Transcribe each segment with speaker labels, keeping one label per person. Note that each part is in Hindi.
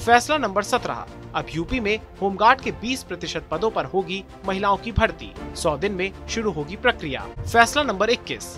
Speaker 1: फैसला नंबर सत्रह अब यूपी में होमगार्ड के 20 प्रतिशत पदों पर होगी महिलाओं की भर्ती 100 दिन में शुरू होगी प्रक्रिया फैसला नंबर 21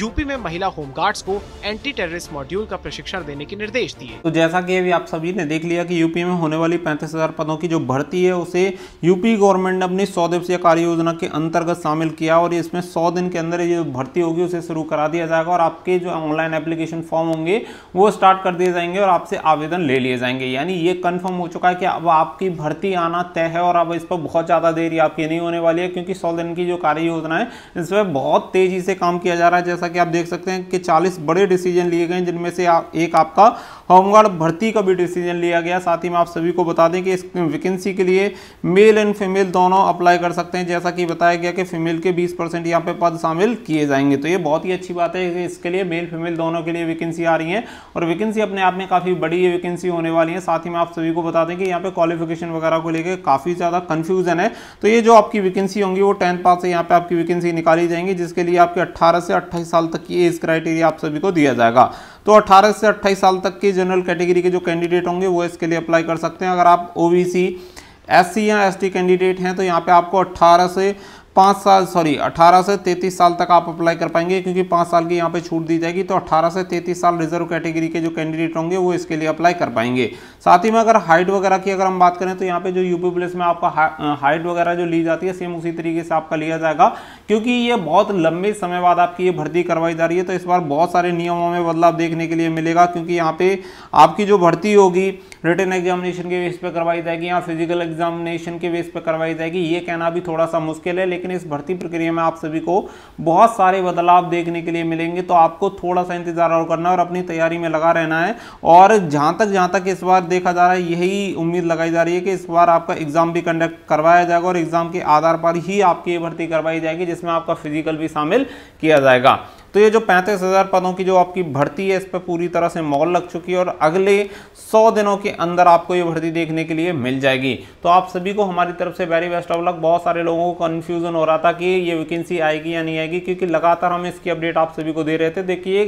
Speaker 1: यूपी में महिला होमगार्ड्स को एंटी टेररिस्ट मॉड्यूल का प्रशिक्षण देने के निर्देश दिए तो जैसा कि अभी आप सभी ने देख लिया कि यूपी में होने वाली पैंतीस हजार पदों की जो भर्ती है उसे यूपी गवर्नमेंट ने अपनी सौ दिवसीय कार्य योजना के अंतर्गत शामिल किया और इसमें सौ दिन के अंदर ये भर्ती होगी उसे शुरू करा दिया जाएगा और आपके जो ऑनलाइन एप्लीकेशन फॉर्म होंगे वो स्टार्ट कर दिए जाएंगे और आपसे आवेदन ले लिए जाएंगे यानी ये कन्फर्म हो चुका है कि अब आपकी भर्ती आना तय है और अब इस पर बहुत ज़्यादा देरी आपकी नहीं होने वाली है क्योंकि सौ दिन की जो कार्य योजना है इस पर बहुत तेज़ी से काम किया जा रहा है जैसा कि आप देख सकते हैं कि 40 बड़े डिसीजन लिए गए जिनमें से आप एक आपका होमगार्ड भर्ती का भी डिसीजन लिया गया साथ ही में आप सभी को बता दें कि इस वैकेंसी के लिए मेल एंड फीमेल दोनों अप्लाई कर सकते हैं जैसा कि बताया गया कि फीमेल के 20 परसेंट यहाँ पे पद शामिल किए जाएंगे तो ये बहुत ही अच्छी बात है कि इसके लिए मेल फीमेल दोनों के लिए वैकेंसी आ रही है और वैकेंसी अपने आप में काफ़ी बड़ी ये वैकेंसी होने वाली है साथ ही में आप सभी को बता दें कि यहाँ पे क्वालिफिकेशन वगैरह को लेकर काफ़ी ज़्यादा कन्फ्यूजन है तो ये जो आपकी वैकेंसी होंगी वो टेंथ पास से यहाँ पे आपकी वैकेंसी निकाली जाएंगी जिसके लिए आपके अट्ठारह से अट्ठाईस साल तक की एज क्राइटेरिया आप सभी को दिया जाएगा तो 18 से 28 साल तक के जनरल कैटेगरी के जो कैंडिडेट होंगे वो इसके लिए अप्लाई कर सकते हैं अगर आप ओबीसी बी या एस कैंडिडेट हैं तो यहाँ पर आपको अट्ठारह से पाँच साल सॉरी अठारह से तैतीस साल तक आप अप्लाई कर पाएंगे क्योंकि पाँच साल की यहाँ पे छूट दी जाएगी तो अठारह से तैतीस साल रिजर्व कैटेगरी के जो कैंडिडेट होंगे वो इसके लिए अप्लाई कर पाएंगे साथ ही में अगर हाइट वगैरह की अगर हम बात करें तो यहाँ पे जो यूपी पुलिस में आपका हाइट वगैरह जो ली जाती है सेम उसी तरीके से आपका लिया जाएगा क्योंकि ये बहुत लंबे समय बाद आपकी ये भर्ती करवाई जा रही है तो इस बार बहुत सारे नियमों में बदलाव देखने के लिए मिलेगा क्योंकि यहाँ पे आपकी जो भर्ती होगी रिटर्न एग्जामिनेशन के बेस पर करवाई जाएगी यहाँ फिजिकल एग्जामिनेशन के बेस पर करवाई जाएगी ये कहना भी थोड़ा सा मुश्किल है लेकिन लेकिन इस भर्ती प्रक्रिया में आप सभी को बहुत सारे बदलाव देखने के लिए मिलेंगे तो आपको थोड़ा सा इंतजार और करना और अपनी तैयारी में लगा रहना है और जहाँ तक जहाँ तक इस बार देखा जा रहा है यही उम्मीद लगाई जा रही है कि इस बार आपका एग्जाम भी कंडक्ट करवाया जाएगा और एग्जाम के आधार पर ही आपकी ये भर्ती करवाई जाएगी जिसमें आपका फिजिकल भी शामिल किया जाएगा तो ये जो पैंतीस हज़ार पदों की जो आपकी भर्ती है इस पर पूरी तरह से मॉल लग चुकी है और अगले सौ दिनों के अंदर आपको ये भर्ती देखने के लिए मिल जाएगी तो आप सभी को हमारी तरफ से वेरी बेस्ट ऑफ लक बहुत सारे लोगों को कन्फ्यूज़न हो रहा था कि ये वैकेंसी आएगी या नहीं आएगी क्योंकि लगातार हम इसकी अपडेट आप सभी को दे रहे थे देखिए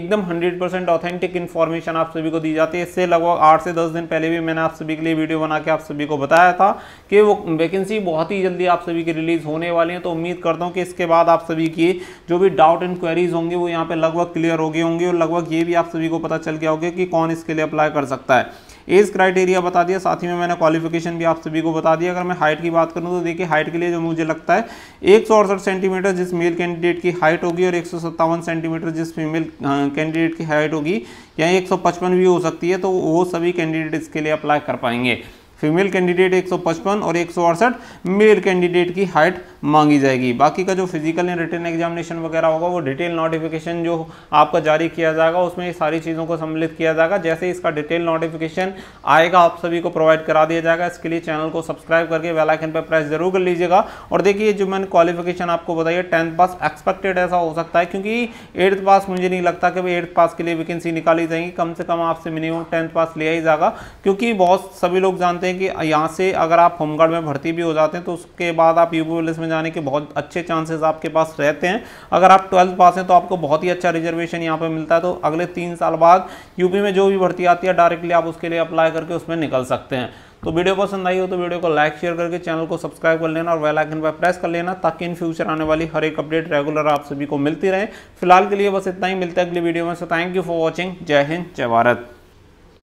Speaker 1: एकदम हंड्रेड परसेंट ऑथेंटिक इन्फॉर्मेशन आप सभी को दी जाती है इससे लगभग आठ से दस दिन पहले भी मैंने आप सभी के लिए वीडियो बना के आप सभी को बताया था कि वो वैकेंसी बहुत ही जल्दी आप सभी की रिलीज़ होने वाली है तो उम्मीद करता हूँ कि इसके बाद आप सभी की जो भी डाउट एंड स्टडीज़ होंगी वो यहाँ पे लगभग क्लियर हो गए होंगे और लगभग ये भी आप सभी को पता चल गया होगा कि कौन इसके लिए अप्लाई कर सकता है एज क्राइटेरिया बता दिया साथ ही में मैंने क्वालिफिकेशन भी आप सभी को बता दिया अगर मैं हाइट की बात करूँ तो देखिए हाइट के लिए जो मुझे लगता है एक सेंटीमीटर जिस मेल कैंडिडेट की हाइट होगी और एक सेंटीमीटर जिस फीमेल कैंडिडेट की हाइट होगी या एक भी हो सकती है तो वो सभी कैंडिडेट इसके लिए अप्लाई कर पाएंगे फीमेल कैंडिडेट एक और एक मेल कैंडिडेट की हाइट मांगी जाएगी बाकी का जो फिजिकल एंड रिटर्न एग्जामिनेशन वगैरह होगा वो डिटेल नोटिफिकेशन जो आपका जारी किया जाएगा उसमें सारी चीज़ों को सम्मिलित किया जाएगा जैसे इसका डिटेल नोटिफिकेशन आएगा आप सभी को प्रोवाइड करा दिया जाएगा इसके लिए चैनल को सब्सक्राइब करके वेलाइकन पर प्रेस जरूर कर लीजिएगा और देखिए जो मैंने क्वालिफिकेशन आपको बताइए टेंथ पास एक्सपेक्टेड ऐसा हो सकता है क्योंकि एट्थ पास मुझे नहीं लगता कि भाई एट्थ पास के लिए वैकेंसी निकाली जाएगी कम से कम आपसे मिनिमम टेंथ पास लिया ही जाएगा क्योंकि बहुत सभी लोग जानते हैं कि यहाँ से अगर आप होमगार्ड में भर्ती भी हो जाते हैं तो उसके बाद आप यूपी पुलिस में जाने के बहुत अच्छे चांसेस आपके पास रहते हैं अगर आप ट्वेल्थ पास हैं तो आपको बहुत ही अच्छा रिजर्वेशन यहाँ पर मिलता है तो अगले तीन साल बाद यूपी में जो भी भर्ती आती है डायरेक्टली आप उसके लिए अप्लाई करके उसमें निकल सकते हैं तो वीडियो पसंद आई हो तो वीडियो को लाइक शेयर करके चैनल को सब्सक्राइब कर लेना और वेल आइकन पर प्रेस कर लेना ताकि इन फ्यूचर आने वाली हर एक अपडेट रेगुलर आप सभी को मिलती रहे फिलहाल के लिए बस इतना ही मिलता है अगली वीडियो में so thank you for watching जय हिंद जय भारत